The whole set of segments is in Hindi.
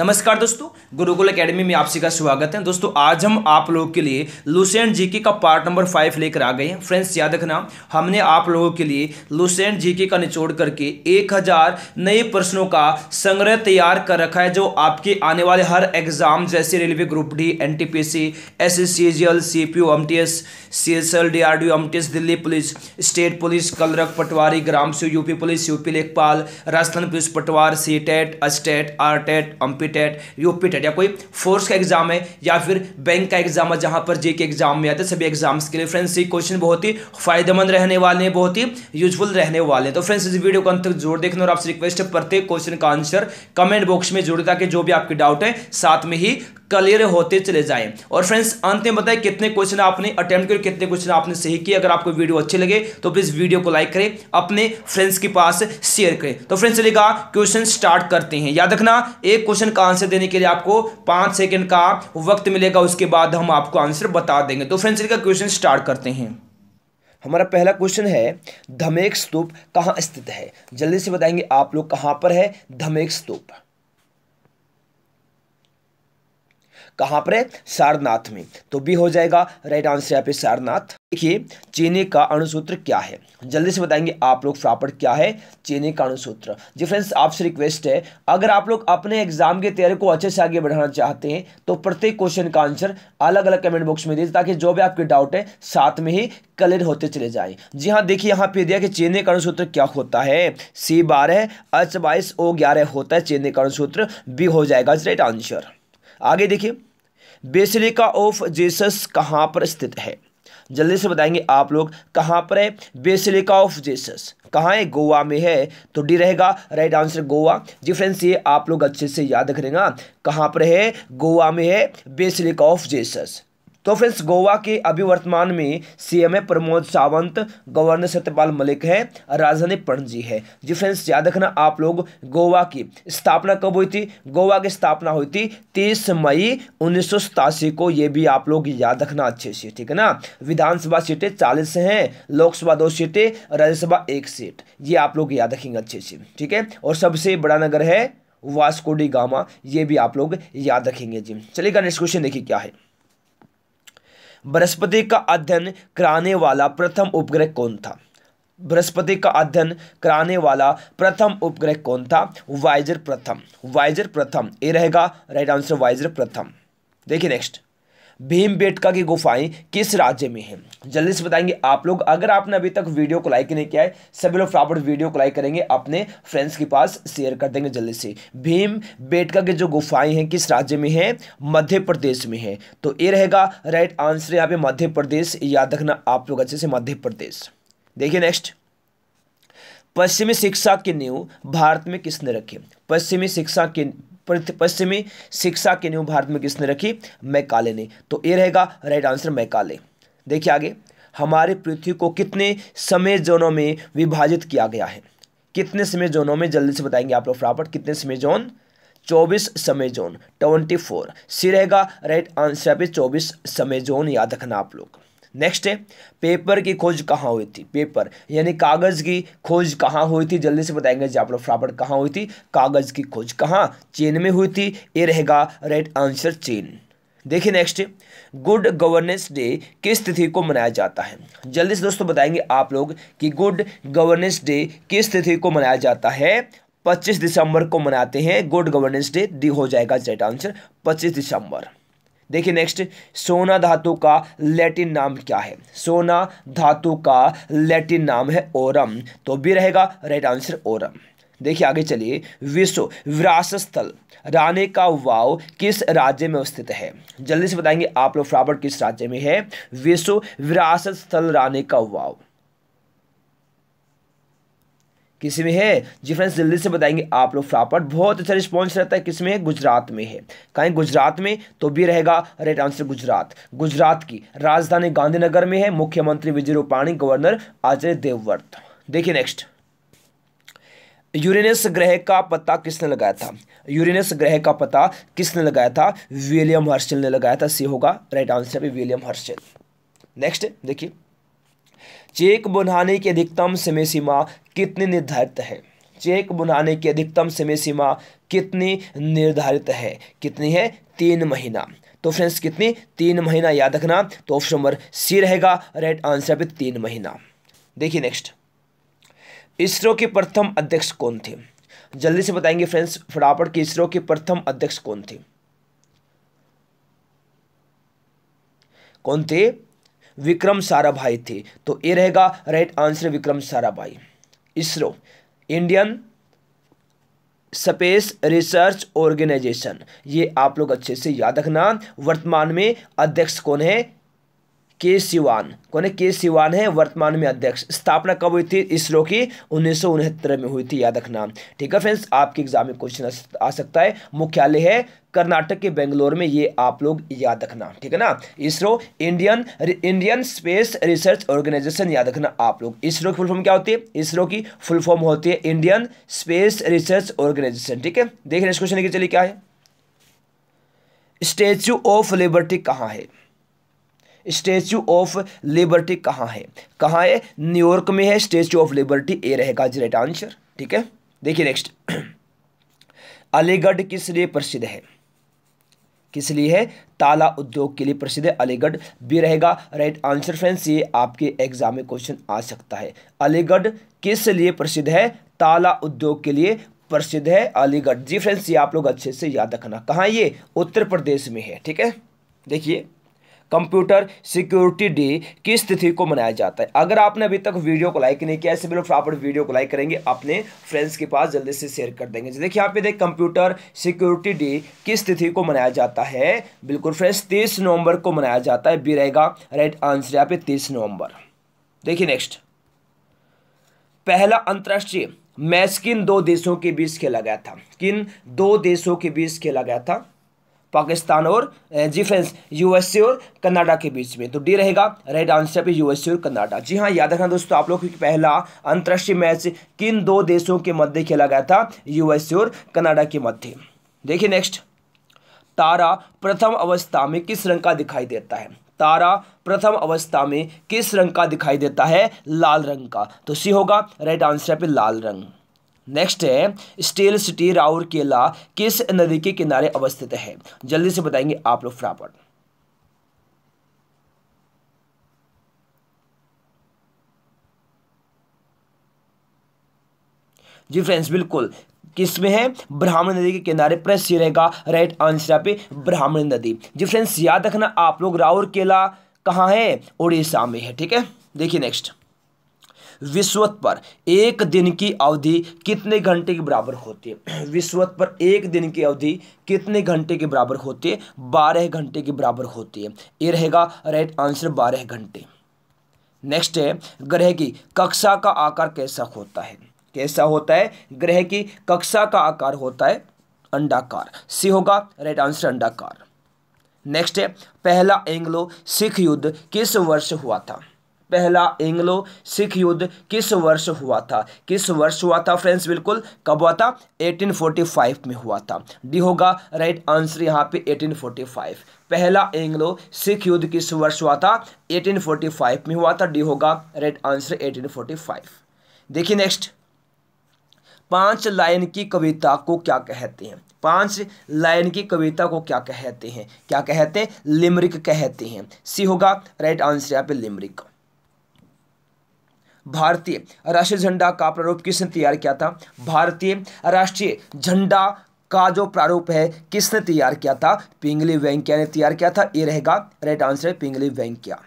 नमस्कार दोस्तों गुरुकुल एकेडमी में आप सभी का स्वागत है दोस्तों आज हम आप लोगों के लिए लुसेंट जीके का पार्ट नंबर फाइव लेकर आ गए हैं फ्रेंड्स याद रखना हमने आप लोगों के लिए लुसेंट जीके का निचोड़ करके एक हजार नए प्रश्नों का संग्रह तैयार कर रखा है जो आपके आने वाले हर एग्जाम जैसे railway group D N T P C S S C G L C P O M T S C S L D R D M T S Delhi police state police clerk patwari ग्राम से UP police UP lekhpal Rajasthan police patwar C TET अस्टेट R TET M P UP TET UP TET या कोई फोर्स का एग्जाम है या फिर बैंक का एग्जाम है जहाँ पर जे के एग्जाम में आते हैं सभी एग्जाम्स के लिए फ्रेंड्स ये क्वेश्चन बहुत ही फायदेमंद रहने वाले हैं बहुत ही यूजफुल रहने वाले हैं तो फ्रेंड्स इस वीडियो को अंत तक जोर देखना और आपसे रिक्वेस्ट है प्रत्येक क्वेश्चन का आंसर कमेंट बॉक्स में जुड़े ताकि जो भी आपके डाउट है साथ में ही क्लियर होते चले जाए और फ्रेंड्स अंत में बताएं कितने क्वेश्चन आपने अटेम्प्ट किए कितने क्वेश्चन आपने सही किए अगर आपको वीडियो अच्छे लगे तो प्लीज़ वीडियो को लाइक करें अपने फ्रेंड्स के पास शेयर करें तो फ्रेंड्स चलेगा क्वेश्चन स्टार्ट करते हैं याद रखना एक क्वेश्चन का आंसर देने के लिए आपको पांच सेकेंड का वक्त मिलेगा उसके बाद हम आपको आंसर बता देंगे तो फ्रेंड्स चलेगा क्वेश्चन स्टार्ट करते हैं हमारा पहला क्वेश्चन है धमेक स्तूप कहाँ स्थित है जल्दी से बताएंगे आप लोग कहाँ पर है धमेक स्तूप कहां पर है सारनाथ में तो बी हो जाएगा राइट आंसर यहाँ पे सारनाथ देखिए चीनी का अणुसूत्र क्या है जल्दी से बताएंगे आप लोग फ्रापट क्या है चीनी का अणुसूत्र जी फ्रेंड्स आपसे रिक्वेस्ट है अगर आप लोग अपने एग्जाम की तैयारी को अच्छे से आगे बढ़ाना चाहते हैं तो प्रत्येक क्वेश्चन का आंसर अलग अलग कमेंट बॉक्स में दीजिए ताकि जो भी आपके डाउट है साथ में ही क्लियर होते चले जाए जी हाँ देखिए यहाँ पे दिया कि चेन्नई का अणुसूत्र क्या होता है सी बारह एच बाईस ओ ग्यारह होता है चेन्नई का अणुसूत्र बी हो जाएगा राइट आंसर आगे देखिए बेसिलिका ऑफ जीसस कहाँ पर स्थित है जल्दी से बताएंगे आप लोग कहाँ पर है बेसिलिका ऑफ जीसस कहाँ है गोवा में है तो डी रहेगा राइट आंसर गोवा जी फ्रेंड्स ये आप लोग अच्छे से याद रख कहाँ पर है गोवा में है बेसिलिका ऑफ जीसस तो फ्रेंड्स गोवा के अभी वर्तमान में सीएम है प्रमोद सावंत गवर्नर सत्यपाल मलिक है राजधानी पणजी है जी फ्रेंड्स याद रखना आप लोग गोवा की स्थापना कब हुई थी गोवा की स्थापना हुई थी तीस मई उन्नीस को ये भी आप लोग याद रखना अच्छे से ठीक है ना विधानसभा सीटें चालीस हैं लोकसभा दो सीटें राज्यसभा एक सीट ये आप लोग याद रखेंगे अच्छे से ठीक है और सबसे बड़ा नगर है वास्कोडी गामा ये भी आप लोग याद रखेंगे जी चलिएगा नेक्स्ट क्वेश्चन देखिए क्या है बृहस्पति का अध्ययन कराने वाला प्रथम उपग्रह कौन था बृहस्पति का अध्ययन कराने वाला प्रथम उपग्रह कौन था वाइजर प्रथम वाइजर प्रथम ये रहेगा राइट आंसर वाइजर प्रथम देखिए नेक्स्ट भीमबेटका की गुफाएं किस राज्य में हैं जल्दी से बताएंगे आप लोग अगर आपने अभी तक वीडियो को लाइक नहीं किया है सभी लोग फटाफट वीडियो को लाइक करेंगे अपने फ्रेंड्स के पास शेयर कर देंगे जल्दी से भीम बेटका के जो गुफाएं हैं किस राज्य में है मध्य प्रदेश में है तो ये रहेगा राइट आंसर यहाँ पे मध्य प्रदेश याद रखना आप लोग अच्छे से मध्य प्रदेश देखिए नेक्स्ट पश्चिमी शिक्षा की नींव भारत में किसने रखी पश्चिमी शिक्षा की पश्चिमी शिक्षा के न्यू भारत में किसने रखी मैकाले ने तो ए रहेगा राइट आंसर मैकाले देखिए आगे हमारे पृथ्वी को कितने समय जोनों में विभाजित किया गया है कितने समय जोनों में जल्दी से बताएंगे आप लोग फटाफट कितने समय जोन चौबीस समय जोन ट्वेंटी फोर सी रहेगा राइट आंसर पे चौबीस समय जोन याद रखना आप लोग नेक्स्ट है पेपर की खोज कहाँ हुई थी पेपर यानी कागज़ की खोज कहाँ हुई थी जल्दी से बताएंगे लोग फ्रापड़ कहाँ हुई थी कागज़ की खोज कहाँ चीन में हुई थी ये रहेगा राइट आंसर चीन देखिए नेक्स्ट गुड गवर्नेंस डे किस तिथि को मनाया जाता है जल्दी से दोस्तों बताएंगे आप लोग कि गुड गवर्नेंस डे किस तिथि को मनाया जाता है 25 दिसंबर को मनाते हैं गुड गवर्नेंस डे डी हो जाएगा जेट आंसर 25 दिसंबर देखिए नेक्स्ट सोना धातु का लैटिन नाम क्या है सोना धातु का लैटिन नाम है ओरम तो भी रहेगा राइट आंसर ओरम देखिए आगे चलिए विश्व विरासत स्थल रानी का वाव किस राज्य में स्थित है जल्दी से बताएंगे आप लोग फटाफट किस राज्य में है विश्व विरासत स्थल रानी का वाव किसी में है जी फ्रेंड्स जल्दी से बताएंगे आप लोग फटाफट बहुत अच्छा रिस्पॉन्स रहता है किस में है गुजरात में है कहीं गुजरात में तो भी रहेगा राइट आंसर गुजरात गुजरात की राजधानी गांधीनगर में है मुख्यमंत्री विजय रूपाणी गवर्नर आचार्य देवव्रत देखिए नेक्स्ट यूरेनस ग्रह का पता किसने लगाया था यूरेनस ग्रह का पता किसने लगाया था विलियम हर्शल ने लगाया था सी होगा right answer William Herschel next देखिए चेक बुनाने की अधिकतम समय सीमा कितनी निर्धारित है चेक बुनाने की अधिकतम समय सीमा कितनी निर्धारित है कितनी है तीन महीना तो फ्रेंड्स कितनी तीन महीना याद रखना तो ऑप्शन नंबर सी रहेगा राइट आंसर भी तीन महीना देखिए नेक्स्ट इसरो के प्रथम अध्यक्ष कौन थे जल्दी से बताएंगे फ्रेंड्स फटाफट के इसरो के प्रथम अध्यक्ष कौन थे कौन थे विक्रम साराभाई थे तो ए रहेगा right answer Vikram Sarabhai ISRO Indian space research organisation ये आप लोग अच्छे से याद रखना वर्तमान में अध्यक्ष कौन है के सिवान कौन के सिवान है वर्तमान में अध्यक्ष स्थापना कब हुई थी इसरो की उन्नीस में हुई थी याद रखना ठीक है फ्रेंड्स आपके एग्जाम में क्वेश्चन आ सकता है मुख्यालय है कर्नाटक के बेंगलोर में ये आप लोग याद रखना ठीक है ना ISRO Indian Indian space research organisation याद रखना आप लोग इसरो की फुल फॉर्म क्या होती है इसरो की फुल फॉर्म होती है इंडियन स्पेस रिसर्च ऑर्गेनाइजेशन ठीक है देखिए नेक्स्ट क्वेश्चन चलिए क्या है स्टेच्यू ऑफ लिबर्टी कहाँ है स्टेच्यू ऑफ लिबर्टी कहाँ है कहाँ है न्यूयॉर्क में है स्टेचू ऑफ लिबर्टी ए रहेगा जी राइट आंसर ठीक है देखिए नेक्स्ट अलीगढ़ किस लिए प्रसिद्ध है किस लिए है ताला उद्योग के लिए प्रसिद्ध है अलीगढ़ भी रहेगा राइट आंसर फ्रेंड्स ये आपके एग्जाम में क्वेश्चन आ सकता है अलीगढ़ किस लिए प्रसिद्ध है ताला उद्योग के लिए प्रसिद्ध है अलीगढ़ जी फ्रेंड्स ये आप लोग अच्छे से याद रखना कहाँ ये उत्तर प्रदेश में है ठीक है देखिए कंप्यूटर सिक्योरिटी डे किस तिथि को मनाया जाता है अगर आपने अभी तक वीडियो को लाइक नहीं किया ऐसे भी लोग फटाफट वीडियो को लाइक करेंगे अपने फ्रेंड्स के पास जल्दी से शेयर कर देंगे देखिए यहाँ पे देख कंप्यूटर सिक्योरिटी डे किस तिथि को मनाया जाता है बिल्कुल फ्रेंड्स तीस नवंबर को मनाया जाता है बी रहेगा राइट आंसर यहाँ पे तीस नवंबर देखिए नेक्स्ट पहला अंतर्राष्ट्रीय मैच किन दो देशों के बीच खेला गया था किन दो देशों के बीच खेला गया था पाकिस्तान और जिफेंस यूएसए और कनाडा के बीच में तो डी रहेगा राइट आंसर पे यूएसए और कनाडा जी हाँ याद रखना दोस्तों आप लोग पहला अंतर्राष्ट्रीय मैच किन दो देशों के मध्य खेला गया था यूएसए और कनाडा के मध्य देखिए नेक्स्ट तारा प्रथम अवस्था में किस रंग का दिखाई देता है तारा प्रथम अवस्था में किस रंग का दिखाई देता है लाल रंग का तो सी होगा राइट आंसर पे लाल रंग नेक्स्ट है स्टील सिटी राउरकेला किस नदी के किनारे अवस्थित है जल्दी से बताएंगे आप लोग फटाफट जी फ्रेंड्स बिल्कुल किसमें है ब्राह्मण नदी के किनारे प्रेस सिरे का राइट आंसर आप पे ब्राह्मण नदी जी फ्रेंड्स याद रखना आप लोग राउरकेला कहाँ है उड़ीसा में है ठीक है देखिए नेक्स्ट विश्वत पर एक दिन की अवधि कितने घंटे के बराबर होती है विश्वत पर एक दिन की अवधि कितने घंटे के बराबर होती है बारह घंटे के बराबर होती है ये रहेगा राइट आंसर बारह घंटे नेक्स्ट है ग्रह की कक्षा का आकार कैसा होता है कैसा होता है ग्रह की कक्षा का आकार होता है अंडाकार सी होगा राइट आंसर अंडाकार नेक्स्ट है पहला एंग्लो सिख युद्ध किस वर्ष हुआ था पहला एंग्लो सिख युद्ध किस वर्ष हुआ था किस वर्ष हुआ था फ्रेंड्स बिल्कुल कब हुआ था 1845 में हुआ था डी होगा राइट आंसर यहाँ पे 1845 पहला एंग्लो सिख युद्ध किस वर्ष हुआ था 1845 में हुआ था डी होगा राइट आंसर 1845 देखिए नेक्स्ट पांच लाइन की कविता को क्या कहते हैं पांच लाइन की कविता को क्या कहते हैं क्या कहते हैं लिमरिक कहते हैं सी होगा राइट आंसर यहाँ पे लिमरिक भारतीय राष्ट्रीय झंडा का प्रारूप किसने तैयार किया था भारतीय राष्ट्रीय झंडा का जो प्रारूप है किसने तैयार किया था पिंगली वैंकिया ने तैयार किया था ये रहेगा राइट आंसर है पिंगली वेंकिया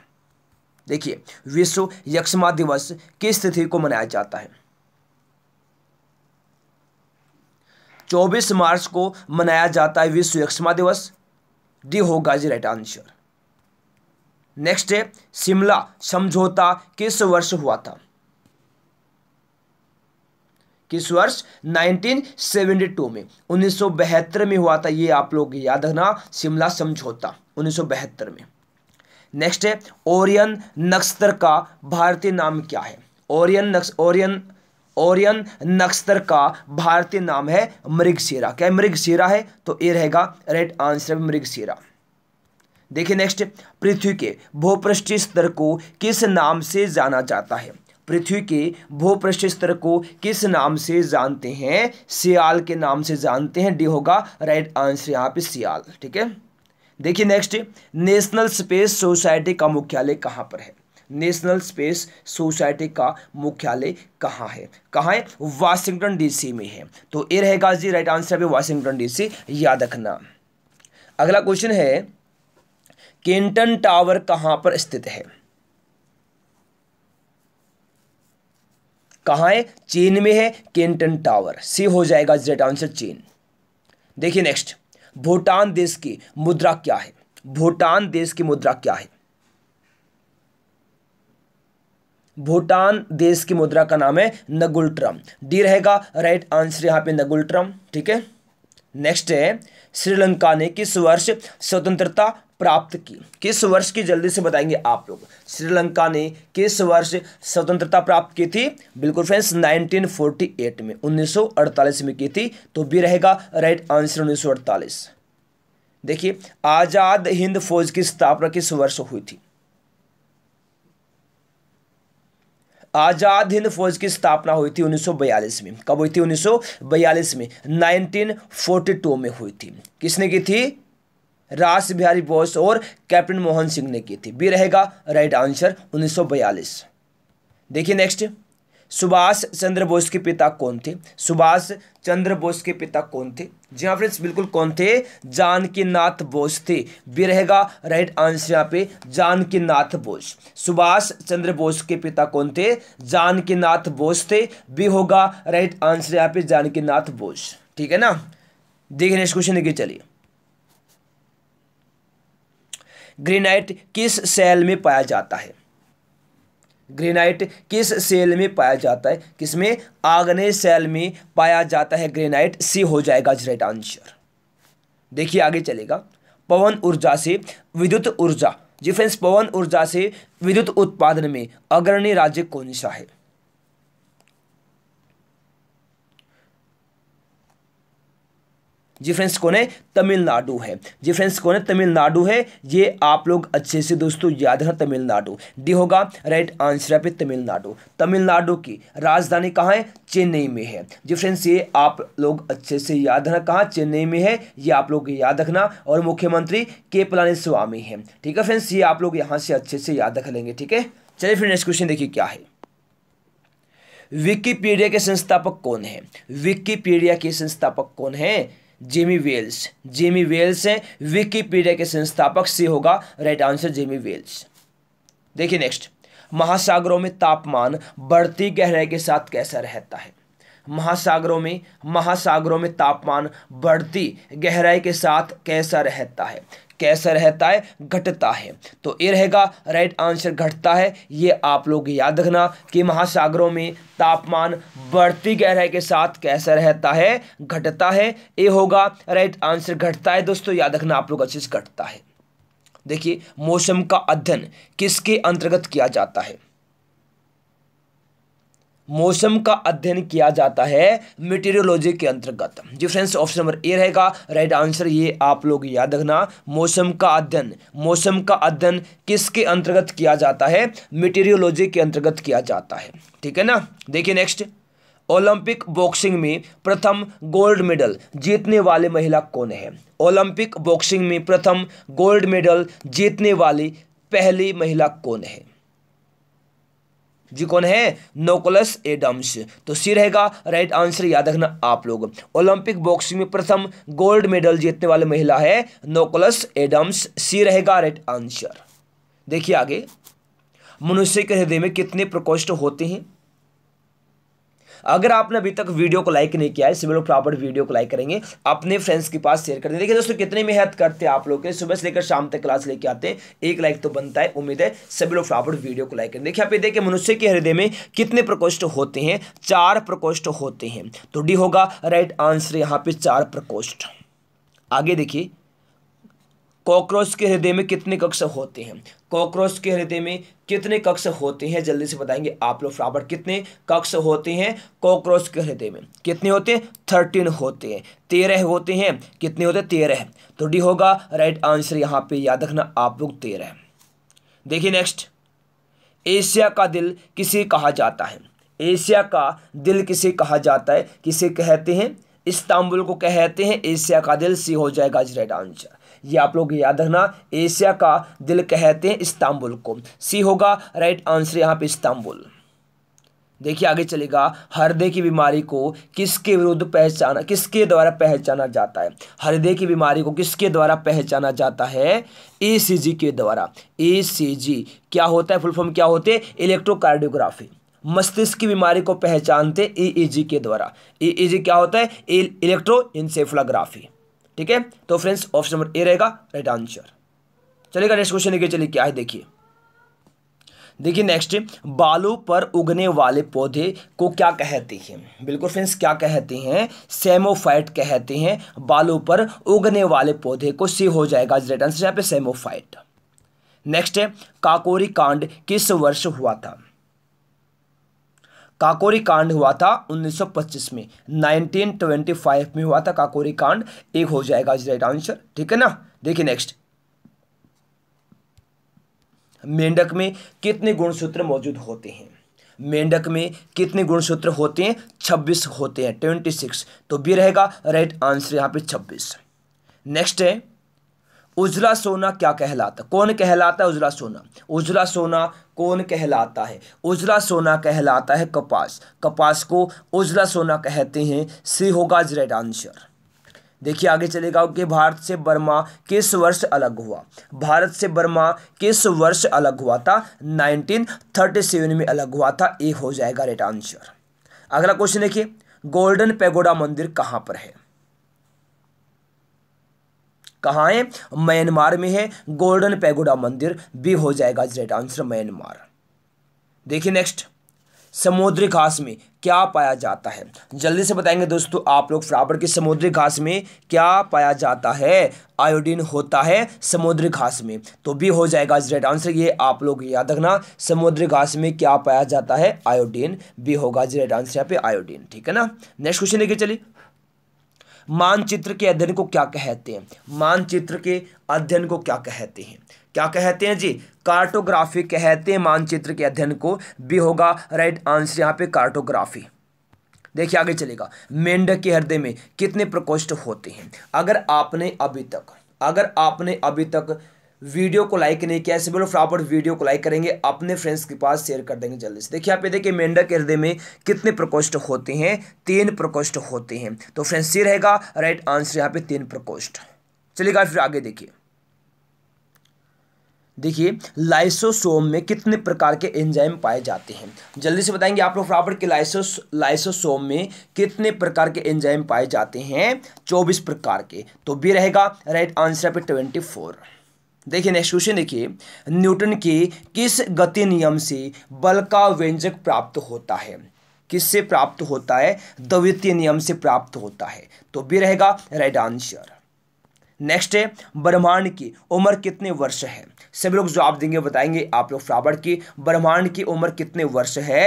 देखिए विश्व यक्षमा दिवस किस तिथि को मनाया जाता है 24 मार्च को मनाया जाता है विश्व यक्षमा दिवस डी होगा जी राइट आंसर नेक्स्ट है शिमला समझौता किस वर्ष हुआ था किस वर्ष 1972 में उन्नीस में हुआ था ये आप लोग याद रखना शिमला समझौता उन्नीस में नेक्स्ट है ओरियन नक्षत्र का भारतीय नाम क्या है ओरियन नक्स ओरियन ओरियन नक्षत्र का भारतीय नाम है मृगशीरा क्या मृगशीरा है तो ये रहेगा राइट आंसर मृगशीरा देखिए नेक्स्ट पृथ्वी के भूपृष्ठीय स्तर को किस नाम से जाना जाता है पृथ्वी के भूपृष्ठ स्तर को किस नाम से जानते हैं सियाल के नाम से जानते हैं डी होगा राइट आंसर यहाँ पे सियाल ठीक है देखिए नेक्स्ट नेशनल स्पेस सोसाइटी का मुख्यालय कहाँ पर है नेशनल स्पेस सोसाइटी का मुख्यालय कहाँ है कहाँ है वाशिंगटन डीसी में है तो ए रहेगा जी राइट आंसर अभी वाशिंगटन डीसी याद रखना अगला क्वेश्चन है केंटन टावर कहाँ पर स्थित है कहाँ है चीन में है केंटन टावर सी हो जाएगा जेट आंसर चीन देखिए नेक्स्ट भूटान देश की मुद्रा क्या है भूटान देश की मुद्रा क्या है भूटान देश की मुद्रा का नाम है नगुलट्रम डी रहेगा राइट आंसर यहां पे नगुलट्रम ठीक है नेक्स्ट है श्रीलंका ने किस वर्ष स्वतंत्रता प्राप्त की किस वर्ष की जल्दी से बताएंगे आप लोग श्रीलंका ने किस वर्ष स्वतंत्रता प्राप्त की थी बिल्कुल फ्रेंड्स 1948 में 1948 में की थी तो भी रहेगा राइट आंसर 1948 देखिए आज़ाद हिंद फौज की स्थापना किस वर्ष हुई थी आज़ाद हिंद फौज की स्थापना हुई थी 1942 में कब हुई थी 1942 में 1942 में हुई थी किसने की थी रास बिहारी बोस और कैप्टन मोहन सिंह ने की थी बी रहेगा राइट आंसर 1942 देखिए नेक्स्ट सुभाष चंद्र बोस के पिता कौन थे सुभाष चंद्र बोस के पिता कौन थे जी हाँ फ्रेंड्स बिल्कुल कौन थे जानकी नाथ बोस थे बी रहेगा राइट आंसर यहाँ पे जानकी नाथ बोस सुभाष चंद्र बोस के पिता कौन थे जानकी नाथ बोस थे बी होगा राइट आंसर यहाँ पे जानकी नाथ बोस ठीक है ना देखिए नेक्स्ट क्वेश्चन देखिए चलिए ग्रेनाइट किस सेल में पाया जाता है ग्रेनाइट किस सेल में पाया जाता है किसमें आग्नेय सेल में पाया जाता है ग्रेनाइट सी हो जाएगा राइट आंसर देखिए आगे चलेगा पवन ऊर्जा से विद्युत ऊर्जा जी फ्रेंड्स पवन ऊर्जा से विद्युत उत्पादन में अग्रणी राज्य कौन सा है जी फ्रेंड्स कौन है तमिलनाडु है जी फ्रेंड्स कौन है तमिलनाडु है ये आप लोग अच्छे से दोस्तों याद रखना तमिलनाडु डी होगा राइट आंसर है पे तमिलनाडु तमिलनाडु की राजधानी कहाँ है चेन्नई में है जी फ्रेंड्स ये आप लोग अच्छे से याद रखना कहाँ चेन्नई में है ये आप लोग याद रखना और मुख्यमंत्री के पलानी स्वामी है ठीक है फ्रेंड्स ये आप लोग यहाँ से अच्छे से याद रख लेंगे ठीक है चलिए फिर नेक्स्ट क्वेश्चन देखिए क्या है विकीपीडिया के संस्थापक कौन है विकीपीडिया के संस्थापक कौन है जेमी वेल्स जेमी वेल्स हैं विकीपीडिया के संस्थापक से होगा राइट आंसर जेमी वेल्स देखिए नेक्स्ट महासागरों में तापमान बढ़ती गहराई के साथ कैसा रहता है महासागरों में महासागरों में तापमान बढ़ती गहराई के साथ कैसा रहता है कैसा रहता है घटता है तो ये रहेगा राइट आंसर घटता है ये आप लोग याद रखना कि महासागरों में तापमान बढ़ती गहराई के साथ कैसा रहता है घटता है ये होगा राइट आंसर घटता है दोस्तों याद रखना आप लोग अच्छे से घटता है देखिए मौसम का अध्ययन किसके अंतर्गत किया जाता है मौसम का अध्ययन किया जाता है मेटेरियोलॉजी के अंतर्गत जी फ्रेंड्स ऑप्शन नंबर ए रहेगा राइट आंसर ये आप लोग याद रखना मौसम का अध्ययन मौसम का अध्ययन किसके अंतर्गत किया जाता है मेटेरियोलॉजी के अंतर्गत किया जाता है ठीक है ना देखिए नेक्स्ट ओलंपिक बॉक्सिंग में प्रथम गोल्ड मेडल जीतने वाले महिला कौन है ओलंपिक बॉक्सिंग में प्रथम गोल्ड मेडल जीतने वाली पहली महिला कौन है जी कौन है नोकोलस एडम्स तो सी रहेगा राइट आंसर याद रखना आप लोग ओलंपिक बॉक्सिंग में प्रथम गोल्ड मेडल जीतने वाली महिला है नोकोलस एडम्स सी रहेगा राइट आंसर देखिए आगे मनुष्य के हृदय में कितने प्रकोष्ठ होते हैं अगर आपने अभी तक वीडियो को लाइक नहीं किया है सिविल प्रॉपर वीडियो को लाइक करेंगे अपने फ्रेंड्स के पास शेयर कर देखिए दोस्तों कितनी मेहनत करते हैं आप लोग सुबह से लेकर शाम तक क्लास लेके आते हैं एक लाइक तो बनता है उम्मीद है सिविल लोग प्रॉपर वीडियो को लाइक करें देखिए आप ये देखिए मनुष्य के हृदय में कितने प्रकोष्ठ होते हैं चार प्रकोष्ठ होते हैं तो डी होगा राइट आंसर यहाँ पे चार प्रकोष्ठ आगे देखिए कॉकरोच के हृदय में कितने कक्ष होते हैं कॉकरोच के हृदय में कितने कक्ष होते हैं जल्दी से बताएंगे आप लोग फटाफट कितने कक्ष होते हैं कॉकरोच के हृदय में कितने होते हैं थर्टीन होते हैं तेरह होते हैं कितने होते हैं तेरह तो डी होगा राइट आंसर यहाँ पे याद रखना आप लोग तेरह देखिए नेक्स्ट एशिया का दिल किसे कहा जाता है एशिया का दिल किसे कहा जाता है किसे कहते हैं इस्तांबुल को कहते हैं एशिया का दिल सी हो जाएगा जी राइट आंसर ये आप लोग याद रखना एशिया का दिल कहते हैं इस्तांबुल को सी होगा राइट आंसर यहाँ पे इस्तांबुल देखिए आगे चलेगा हृदय की बीमारी को किसके विरुद्ध पहचाना किसके द्वारा पहचाना जाता है हृदय की बीमारी को किसके द्वारा पहचाना जाता है एसीजी के द्वारा एसीजी क्या होता है फुल फॉर्म क्या होते हैं इलेक्ट्रोकार्डियोग्राफी मस्तिष्क की बीमारी को पहचानते ईईजी e के द्वारा ईईजी e क्या होता है इलेक्ट्रो इंसेफ्लाग्राफी ठीक है तो फ्रेंड्स ऑप्शन नंबर ए रहेगा राइट आंसर चलेगा नेक्स्ट क्वेश्चन लेके चलिए क्या है देखिए देखिए नेक्स्ट बालों पर उगने वाले पौधे को क्या कहते हैं बिल्कुल फ्रेंड्स क्या कहते हैं सेमोफाइट कहते हैं बालों पर उगने वाले पौधे को सी हो जाएगा राइट आंसर यहाँ पे सेमोफाइट नेक्स्ट है काकोरी कांड किस वर्ष हुआ था काकोरी कांड हुआ था 1925 में 1925 में हुआ था काकोरी कांड एक हो जाएगा इज राइट आंसर ठीक है ना देखिए नेक्स्ट मेंढक में कितने गुणसूत्र मौजूद होते हैं मेंढक में कितने गुणसूत्र होते हैं छब्बीस होते हैं ट्वेंटी सिक्स तो भी रहेगा राइट आंसर यहां पे छब्बीस नेक्स्ट है उजला सोना क्या कहलाता कौन कहलाता है उजला सोना उजला सोना कौन कहलाता है उजला सोना कहलाता है कपास कपास को उजला सोना कहते हैं सी होगा रेड आंसर देखिए आगे चलेगा कि भारत से बर्मा किस वर्ष अलग हुआ भारत से बर्मा किस वर्ष अलग हुआ था 1937 में अलग हुआ था ए हो जाएगा रेट आंसर अगला क्वेश्चन देखिए गोल्डन पेगोडा मंदिर कहाँ पर है कहाँ है म्यांमार में है गोल्डन पैगोडा मंदिर बी हो जाएगा राइट आंसर म्यांमार देखिए नेक्स्ट समुद्री घास में क्या पाया जाता है जल्दी से बताएंगे दोस्तों आप लोग फ्राबर के समुद्री घास में क्या पाया जाता है आयोडीन होता है समुद्री घास में तो भी हो जाएगा राइट आंसर ये आप लोग याद रखना समुद्री घास में क्या पाया जाता है आयोडीन भी होगा राइट आंसर यहाँ पे आयोडीन ठीक है ना नेक्स्ट क्वेश्चन लेके चलिए मानचित्र के अध्ययन को क्या कहते हैं मानचित्र के अध्ययन को क्या कहते हैं क्या कहते हैं जी कार्टोग्राफी कहते हैं मानचित्र के अध्ययन को भी होगा राइट आंसर यहाँ पे कार्टोग्राफी देखिए आगे चलेगा मेंढक के हृदय में कितने प्रकोष्ठ होते हैं अगर आपने अभी तक अगर आपने अभी तक वीडियो को लाइक नहीं किया ऐसे बोलो फटाफट वीडियो को लाइक करेंगे अपने फ्रेंड्स के पास शेयर कर देंगे जल्दी से देखिए आप ये देखिए मेंढक के हृदय में कितने प्रकोष्ठ होते हैं तीन प्रकोष्ठ होते हैं तो फ्रेंड्स ये रहेगा राइट आंसर यहाँ पे तीन प्रकोष्ठ चलिएगा फिर आगे देखिए देखिए लाइसोसोम में कितने प्रकार के एंजाइम पाए जाते हैं जल्दी से बताएंगे आप लोग फटाफट के लाइसोस लाइसोसोम में कितने प्रकार के एंजाइम पाए जाते हैं चौबीस प्रकार के तो भी रहेगा राइट आंसर पे ट्वेंटी फोर देखिए नेक्स्ट क्वेश्चन देखिए न्यूटन के किस गति नियम से बल का व्यंजक प्राप्त होता है किससे प्राप्त होता है द्वितीय नियम से प्राप्त होता है तो भी रहेगा राइट आंसर नेक्स्ट है ब्रह्मांड की उम्र कितने वर्ष है सभी लोग जवाब देंगे बताएंगे आप लोग फ्रावड़ की ब्रह्मांड की उम्र कितने वर्ष है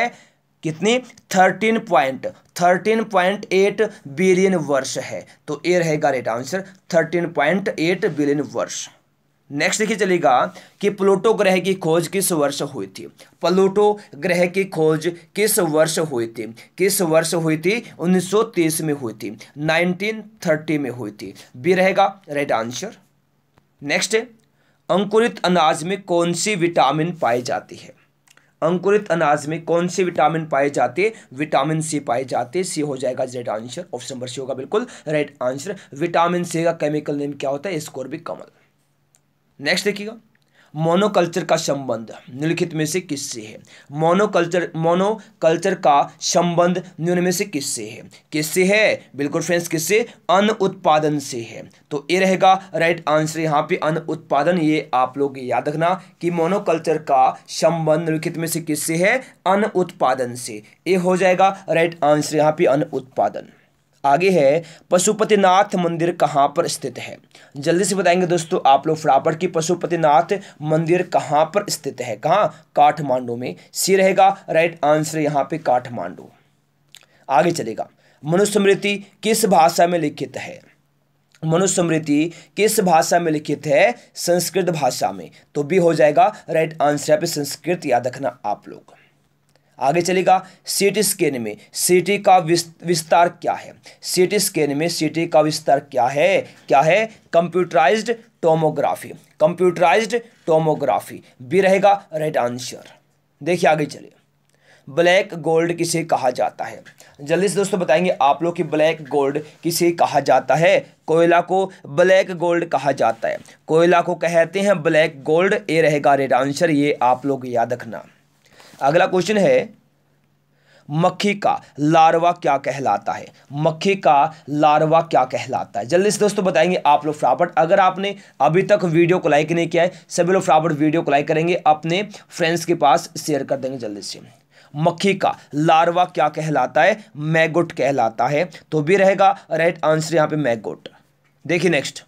कितने thirteen point thirteen point eight billion वर्ष है तो ए रहेगा right answer thirteen point eight billion वर्ष नेक्स्ट देखिए चलेगा कि प्लूटो ग्रह की खोज किस वर्ष हुई थी प्लूटो ग्रह की खोज किस वर्ष हुई थी किस वर्ष हुई थी 1930 में हुई थी 1930 में हुई थी बी रहेगा राइट आंसर नेक्स्ट अंकुरित अनाज में कौन सी विटामिन पाई जाती है अंकुरित अनाज में कौन सी विटामिन पाए जाते विटामिन सी पाए जाते सी हो जाएगा right answer option number C होगा बिल्कुल राइट आंसर विटामिन सी का केमिकल नेम क्या होता है स्कोर भी कमल नेक्स्ट देखिएगा मोनोकल्चर का संबंध निम्नलिखित में से किससे है मोनोकल्चर मोनोकल्चर का संबंध निम्न में से किससे है किससे है बिल्कुल फ्रेंड्स किससे अन्न उत्पादन से है तो ये रहेगा राइट आंसर यहाँ पे अन्न उत्पादन ये आप लोग याद रखना कि मोनोकल्चर का संबंध निम्नलिखित में से किससे है अन्न उत्पादन से ये हो जाएगा राइट आंसर यहाँ पे अन्न उत्पादन आगे है पशुपतिनाथ मंदिर कहाँ पर स्थित है जल्दी से बताएंगे दोस्तों आप लोग फटाफट की पशुपतिनाथ मंदिर कहाँ पर स्थित है कहाँ काठमांडू में सी रहेगा राइट आंसर यहाँ पे काठमांडू आगे चलेगा मनुस्मृति किस भाषा में लिखित है मनुस्मृति किस भाषा में लिखित है संस्कृत भाषा में तो भी हो जाएगा राइट आंसर यहाँ पे संस्कृत याद रखना आप लोग आगे चलेगा सी स्कैन में सी का विस्तार क्या है सी स्कैन में सी का विस्तार क्या है क्या है कंप्यूटराइज्ड टोमोग्राफी कंप्यूटराइज्ड टोमोग्राफी भी रहेगा राइट आंसर देखिए आगे चलिए ब्लैक गोल्ड किसे कहा जाता है जल्दी से दोस्तों बताएंगे आप लोग कि ब्लैक गोल्ड किसे कहा जाता है कोयला को ब्लैक गोल्ड कहा जाता है कोयला को कहते हैं ब्लैक गोल्ड ए रहेगा रेड आंसर ये आप लोग याद रखना अगला क्वेश्चन है मक्खी का लार्वा क्या कहलाता है मक्खी का लार्वा क्या कहलाता है जल्दी से दोस्तों बताएंगे आप लोग फटाफट अगर आपने अभी तक वीडियो को लाइक नहीं किया है सभी लोग फटाफट वीडियो को लाइक करेंगे अपने फ्रेंड्स के पास शेयर कर देंगे जल्दी से मक्खी का लार्वा क्या कहलाता है मैगोट कहलाता है तो भी रहेगा राइट आंसर यहाँ पे मैगोट देखिए नेक्स्ट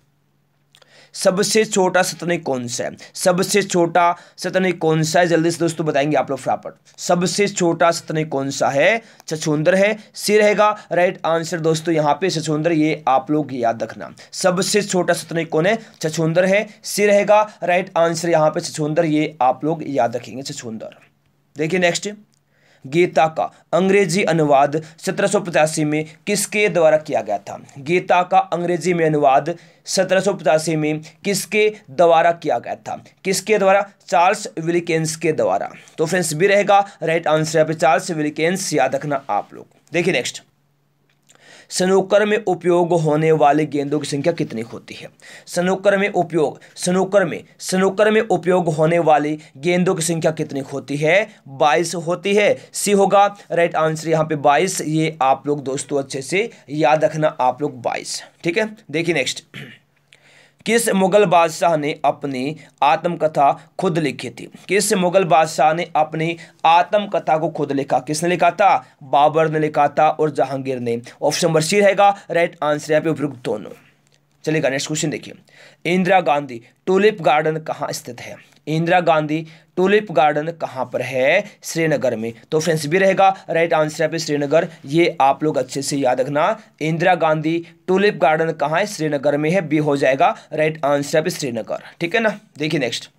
सबसे छोटा सतनिक कौन सा है सबसे छोटा सतनिक कौन सा है जल्दी से दोस्तों बताएंगे आप लोग फटाफट सबसे छोटा सतनिक कौन सा है छछुंदर है सी रहेगा राइट आंसर दोस्तों यहाँ पे छछुंदर ये आप लोग याद रखना सबसे छोटा सतनिक कौन है छछुंदर है सी रहेगा राइट आंसर यहाँ पे छछुंदर ये आप लोग याद रखेंगे छछुंदर देखिए नेक्स्ट गीता का अंग्रेजी अनुवाद सत्रह में किसके द्वारा किया गया था गीता का अंग्रेजी में अनुवाद सत्रह में किसके द्वारा किया गया था किसके द्वारा चार्ल्स विलिकेंस के द्वारा तो फ्रेंड्स भी रहेगा राइट आंसर है पे चार्ल्स विलिकेंस याद रखना आप लोग देखिए नेक्स्ट स्नूकर में उपयोग होने वाले गेंदों की संख्या कितनी होती है स्नूकर में उपयोग स्नूकर में स्नूकर में उपयोग होने वाली गेंदों की संख्या कितनी होती है बाईस होती है सी होगा राइट आंसर यहाँ पे बाईस ये आप लोग दोस्तों अच्छे से याद रखना आप लोग बाईस ठीक है देखिए नेक्स्ट किस मुग़ल बादशाह ने अपनी आत्मकथा खुद लिखी थी किस मुग़ल बादशाह ने अपनी आत्मकथा को खुद लिखा किसने लिखा था बाबर ने लिखा था और जहांगीर ने ऑप्शन नंबर सी रहेगा राइट आंसर यहाँ पे उपयुक्त दोनों चलेगा नेक्स्ट क्वेश्चन देखिए इंदिरा गांधी टूलिप गार्डन कहाँ स्थित है इंदिरा गांधी टूलिप गार्डन कहाँ पर है श्रीनगर में तो फ्रेंड्स भी रहेगा राइट आंसर है श्रीनगर ये आप लोग अच्छे से याद रखना इंदिरा गांधी टूलिप गार्डन कहाँ है श्रीनगर में है बी हो जाएगा राइट आंसर है श्रीनगर ठीक है ना देखिए नेक्स्ट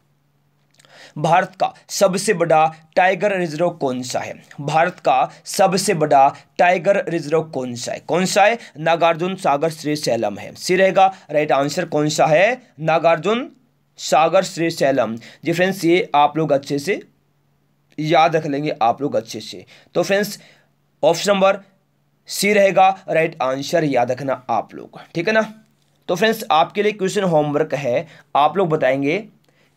भारत का सबसे बड़ा टाइगर रिजर्व कौन सा है भारत का सबसे बड़ा टाइगर रिजर्व कौन सा है कौन सा है नागार्जुन सागर श्री सैलम है सी रहेगा राइट आंसर कौन सा है नागार्जुन सागर श्री सैलम जी फ्रेंड्स ये आप लोग अच्छे से याद रख लेंगे आप लोग अच्छे से तो फ्रेंड्स ऑप्शन नंबर सी रहेगा राइट आंसर याद रखना आप लोग ठीक है ना तो फ्रेंड्स आपके लिए क्वेश्चन होमवर्क है आप लोग बताएंगे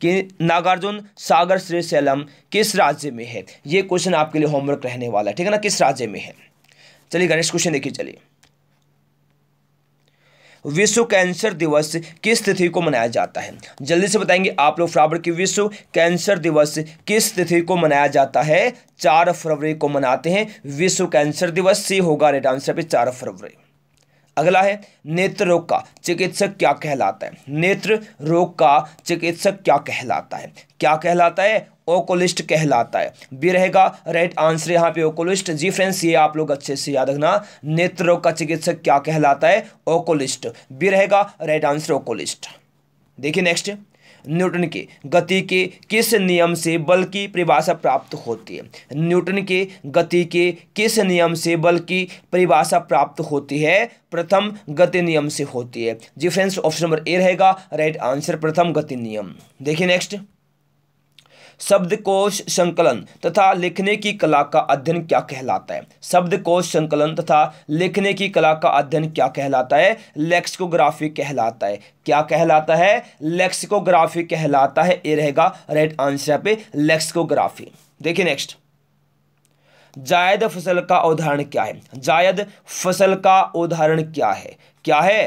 कि नागार्जुन सागर श्री सैलम किस राज्य में है ये क्वेश्चन आपके लिए होमवर्क रहने वाला है ठीक है ना किस राज्य में है चलिए गणेश क्वेश्चन देखिए चलिए विश्व कैंसर दिवस किस तिथि को मनाया जाता है जल्दी से बताएंगे आप लोग फटाफट की विश्व कैंसर दिवस किस तिथि को मनाया जाता है चार फरवरी को मनाते हैं विश्व कैंसर दिवस सी होगा रेड आंसर पे चार फरवरी अगला है नेत्र रोग का चिकित्सक क्या कहलाता है नेत्र रोग का चिकित्सक क्या कहलाता है क्या कहलाता है ओकोलिस्ट कहलाता है बी रहेगा राइट आंसर यहाँ पे ओकोलिस्ट जी फ्रेंड्स ये आप लोग अच्छे से याद रखना नेत्र रोग का चिकित्सक क्या कहलाता है ओकोलिस्ट बी रहेगा राइट आंसर ओकोलिस्ट देखिए नेक्स्ट न्यूटन के गति के किस नियम से बल की परिभाषा प्राप्त होती है न्यूटन के गति के किस नियम से बल की परिभाषा प्राप्त होती है प्रथम गति नियम से होती है जी फ्रेंड्स ऑप्शन नंबर ए रहेगा राइट आंसर प्रथम गति नियम देखिए नेक्स्ट शब्दकोश संकलन तथा लिखने की कला का अध्ययन क्या कहलाता है शब्दकोश संकलन तथा लिखने की कला का अध्ययन क्या कहलाता है लेक्सिकोग्राफी कहलाता है क्या कहलाता है लेक्सिकोग्राफी कहलाता है ये रहेगा राइट आंसर पे लेक्सिकोग्राफी देखिए नेक्स्ट जायद फसल का उदाहरण क्या है जायद फसल का उदाहरण क्या है क्या है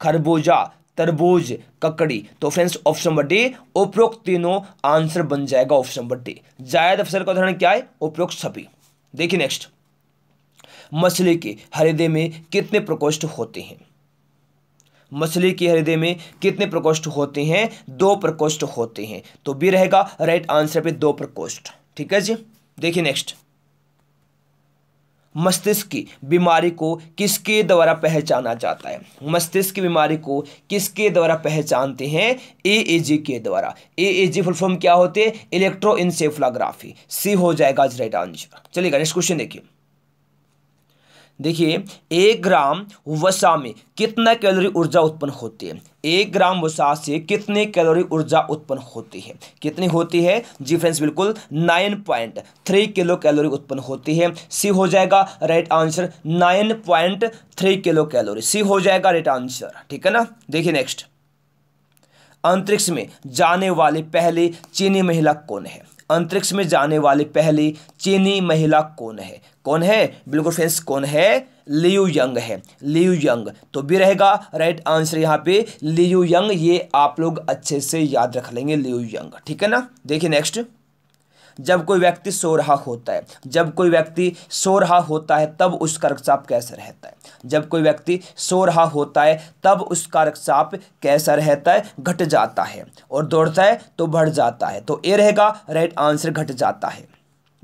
खरबूजा तरबूज ककड़ी तो फ्रेंड्स ऑप्शन नंबर डी उपरोक्त तीनों आंसर बन जाएगा ऑप्शन नंबर डी जायद अफसर का उदाहरण क्या है उपरोक्त सभी देखिए नेक्स्ट मछली के हृदय में कितने प्रकोष्ठ होते हैं मछली के हृदय में कितने प्रकोष्ठ होते हैं दो प्रकोष्ठ होते हैं तो बी रहेगा राइट आंसर पे दो प्रकोष्ठ ठीक है जी देखिए नेक्स्ट मस्तिष्क की बीमारी को किसके द्वारा पहचाना जाता है मस्तिष्क की बीमारी को किसके द्वारा पहचानते हैं ए के द्वारा ए फुल फॉर्म क्या होते हैं इलेक्ट्रो इनसेफ्लाग्राफी सी हो जाएगा राइट आंसर चलिएगा नेक्स्ट क्वेश्चन देखिए देखिए एक ग्राम वसा में कितना कैलोरी ऊर्जा उत्पन्न होती है एक ग्राम वसा से कितने कैलोरी ऊर्जा उत्पन्न होती है कितनी होती है जी फ्रेंड्स बिल्कुल nine point three kilo calorie उत्पन्न होती है सी हो जाएगा right answer nine point three kilo calorie C हो जाएगा राइट आंसर ठीक है ना देखिए नेक्स्ट अंतरिक्ष में जाने वाली पहली चीनी महिला कौन है अंतरिक्ष में जाने वाली पहली चीनी महिला कौन है कौन है बिल्कुल फ्रेंड्स कौन है लियू यंग है लियू यंग तो भी रहेगा राइट आंसर यहाँ पे लियू यंग ये आप लोग अच्छे से याद रख लेंगे लियू यंग ठीक है ना देखिए नेक्स्ट जब कोई व्यक्ति सो रहा होता है जब कोई व्यक्ति सो रहा होता है तब उसका रक्तचाप कैसा रहता है जब कोई व्यक्ति सो रहा होता है तब उसका रक्तचाप कैसा रहता है घट जाता है और दौड़ता है तो बढ़ जाता है तो ए रहेगा राइट आंसर घट जाता है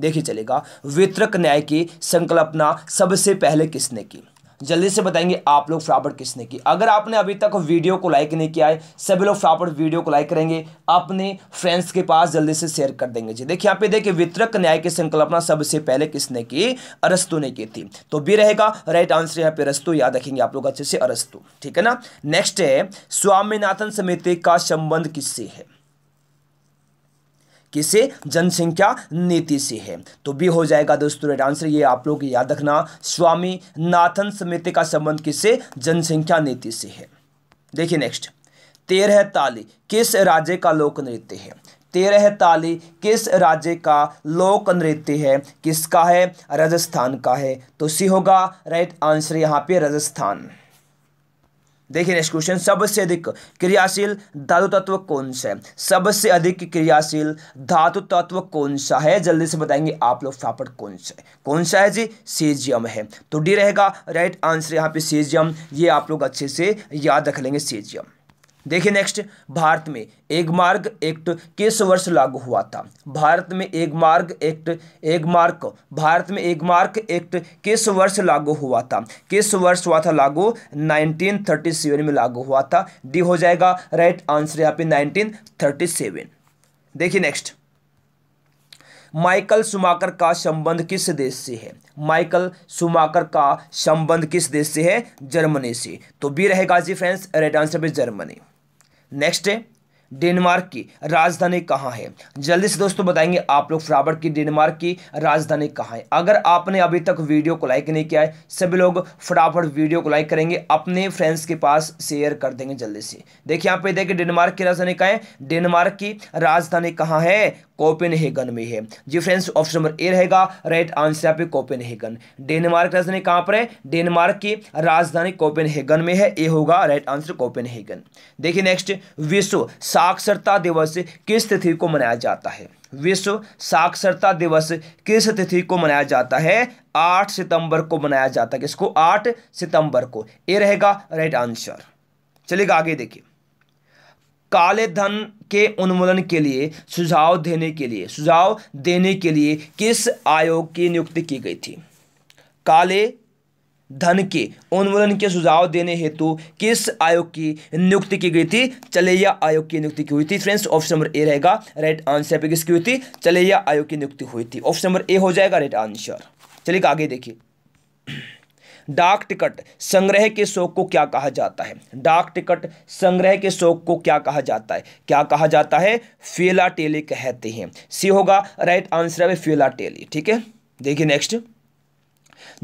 देखिए चलेगा वितरक न्याय की संकल्पना सबसे पहले किसने की जल्दी से बताएंगे आप लोग फटाफट किसने की अगर आपने अभी तक वीडियो को लाइक नहीं किया है सभी लोग फटाफट वीडियो को लाइक करेंगे अपने फ्रेंड्स के पास जल्दी से शेयर कर देंगे जी देखिए यहाँ पे देखिए वितरक न्याय की संकल्पना सबसे पहले किसने की अरस्तु ने की थी तो भी रहेगा राइट आंसर यहाँ पे अरस्तु याद रखेंगे आप लोग अच्छे से अरस्तु ठीक है ना नेक्स्ट है स्वामीनाथन समिति का संबंध किससे है किसे जनसंख्या नीति से है तो भी हो जाएगा दोस्तों राइट आंसर ये आप लोग याद रखना स्वामी नाथन समिति का संबंध किसे जनसंख्या नीति से है देखिए नेक्स्ट तेरह ताली किस राज्य का लोक नृत्य है तेरह ताली किस राज्य का लोक नृत्य है किसका है राजस्थान का है तो सी होगा राइट आंसर यहाँ पे राजस्थान देखिए नेक्स्ट क्वेश्चन सबसे अधिक क्रियाशील धातु तत्व कौन सा है सबसे अधिक क्रियाशील धातु तत्व कौन सा है जल्दी से बताएंगे आप लोग फापट कौन सा है कौन सा है जी सीजियम है तो डी रहेगा राइट आंसर यहाँ पे सीजियम ये आप लोग अच्छे से याद रख लेंगे सीजियम देखिए नेक्स्ट भारत में एक मार्ग एक्ट किस वर्ष लागू हुआ था भारत में एक मार्ग एक्ट एक मार्क भारत में एक मार्क एक्ट किस वर्ष लागू हुआ था किस वर्ष हुआ था लागू 1937 में लागू हुआ था डी हो जाएगा राइट आंसर यहाँ पे 1937 देखिए नेक्स्ट माइकल सुमाकर का संबंध किस देश से है माइकल सुमाकर का संबंध किस देश से है जर्मनी से तो बी रहेगा जी फ्रेंड्स राइट आंसर पे जर्मनी नेक्स्ट है डेनमार्क की राजधानी कहाँ है जल्दी से दोस्तों बताएंगे आप लोग फ्राबर्ट की डेनमार्क की राजधानी कहाँ है अगर आपने अभी तक वीडियो को लाइक नहीं किया है सभी लोग फटाफट वीडियो को लाइक करेंगे अपने फ्रेंड्स के पास शेयर कर देंगे जल्दी से देखिए यहाँ पे देखिए डेनमार्क की राजधानी कहाँ है डेनमार्क की राजधानी कहाँ है कोपेनहेगन में है जी फ्रेंड्स ऑप्शन नंबर ए रहेगा राइट आंसर यहाँ पे कोपेनहेगन डेनमार्क राजधानी कहाँ पर है डेनमार्क की राजधानी कोपेनहेगन में है ए होगा राइट आंसर कोपेनहेगन देखिए नेक्स्ट विश्व साक्षरता दिवस किस तिथि को मनाया जाता है विश्व साक्षरता दिवस किस तिथि को मनाया जाता है आठ सितंबर को मनाया जाता है किसको आठ सितंबर को ए रहेगा राइट आंसर चलिएगा आगे देखिए काले धन के उन्मूलन के लिए सुझाव देने के लिए सुझाव देने के लिए किस आयोग की नियुक्ति की गई थी काले धन के उन्मूलन के सुझाव देने हेतु किस आयोग की नियुक्ति की गई थी चलेया आयोग की नियुक्ति की हुई थी फ्रेंड्स ऑप्शन नंबर ए रहेगा राइट आंसर पे किसकी हुई थी चलेया आयोग की नियुक्ति हुई थी ऑप्शन नंबर ए हो जाएगा राइट आंसर चलिए आगे देखिए डाक टिकट संग्रह के शोक को क्या कहा जाता है डाक टिकट संग्रह के शोक को क्या कहा जाता है क्या कहा जाता है टेली कहते हैं सी होगा राइट आंसर है टेली ठीक है देखिए नेक्स्ट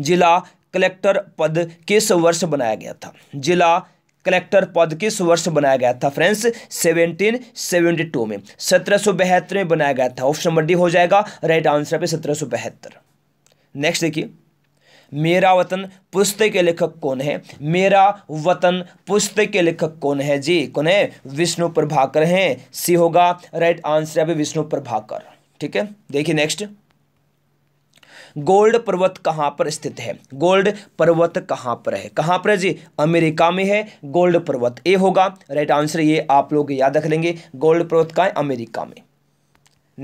जिला कलेक्टर पद किस वर्ष बनाया गया था जिला कलेक्टर पद किस वर्ष बनाया गया था फ्रेंड्स 1772 में सत्रह में बनाया गया था ऑप्शन नंबर डी हो जाएगा राइट आंसर पे सत्रह नेक्स्ट देखिए मेरा वतन पुस्तक के लेखक कौन है मेरा वतन पुस्तक के लेखक कौन है जी कौन है विष्णु प्रभाकर है सी होगा राइट आंसर अभी विष्णु प्रभाकर ठीक है देखिए नेक्स्ट गोल्ड पर्वत कहां पर स्थित है गोल्ड पर्वत कहां पर है कहां पर है जी अमेरिका में है गोल्ड पर्वत ए होगा राइट आंसर ये आप लोग याद रख लेंगे गोल्ड पर्वत कहा है अमेरिका में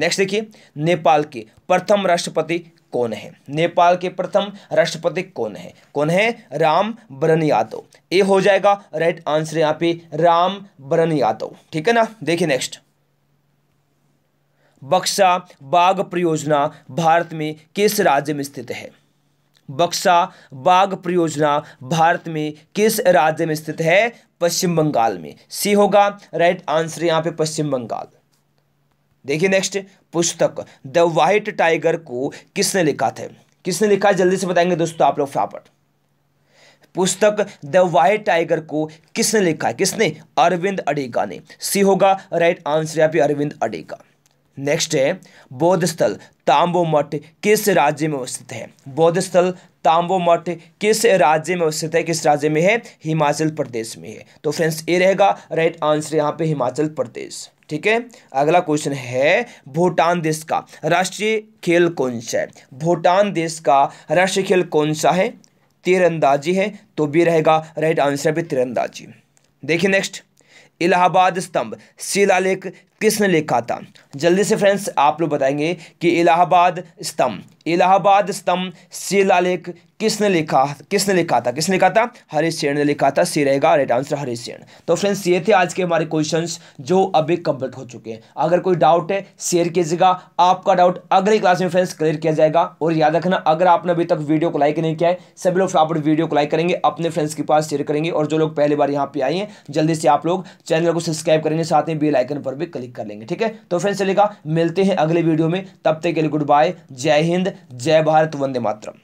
नेक्स्ट देखिए नेपाल के प्रथम राष्ट्रपति कौन है नेपाल के प्रथम राष्ट्रपति कौन है कौन है राम बरन यादव ए हो जाएगा राइट आंसर यहाँ पे राम बरन यादव ठीक है ना देखिए नेक्स्ट बक्सा बाघ परियोजना भारत में किस राज्य में स्थित है बक्सा बाघ परियोजना भारत में किस राज्य में स्थित है पश्चिम बंगाल में सी होगा राइट आंसर यहाँ पे पश्चिम बंगाल देखिए नेक्स्ट पुस्तक द वाइट टाइगर को किसने लिखा था किसने लिखा है जल्दी से बताएंगे दोस्तों आप लोग फटाफट पुस्तक द वाइट टाइगर को किसने लिखा है किसने अरविंद अडेगा ने सी होगा राइट आंसर यहाँ पे अरविंद अडेगा नेक्स्ट है बौद्ध स्थल तांबो मठ किस राज्य में अवस्थित है बौद्ध स्थल तांबो मठ किस राज्य में अवस्थित है किस राज्य में है हिमाचल प्रदेश में है तो फ्रेंड्स ये रहेगा राइट आंसर यहाँ पे हिमाचल प्रदेश ठीक है अगला क्वेश्चन है भूटान देश का राष्ट्रीय खेल कौन सा है भूटान देश का राष्ट्रीय खेल कौन सा है तीरंदाजी है तो भी रहेगा राइट आंसर भी तीरंदाजी देखिए नेक्स्ट इलाहाबाद स्तंभ शिलालेख किसने लिखा था जल्दी से फ्रेंड्स आप लोग बताएंगे कि इलाहाबाद स्तंभ इलाहाबाद स्तंभ शिलालेख किसने लिखा किसने लिखा था किसने लिखा था हरीश सेन ने लिखा था सी रहेगा राइट आंसर हरीश सेन तो फ्रेंड्स ये थे आज के हमारे क्वेश्चंस जो अभी कंप्लीट हो चुके हैं अगर कोई डाउट है शेयर कीजिएगा आपका डाउट अगली क्लास में फ्रेंड्स क्लियर किया जाएगा और याद रखना अगर आपने अभी तक वीडियो को लाइक नहीं किया है सभी लोग फटाफट वीडियो को लाइक करेंगे अपने फ्रेंड्स के पास शेयर करेंगे और जो लोग पहली बार यहाँ पे आए हैं जल्दी से आप लोग चैनल को सब्सक्राइब करेंगे साथ में बेल आइकन पर भी क्लिक क्लिक कर लेंगे ठीक है तो फ्रेंड्स चलेगा मिलते हैं अगले वीडियो में तब तक के लिए गुड बाय जय हिंद जय भारत वंदे मातरम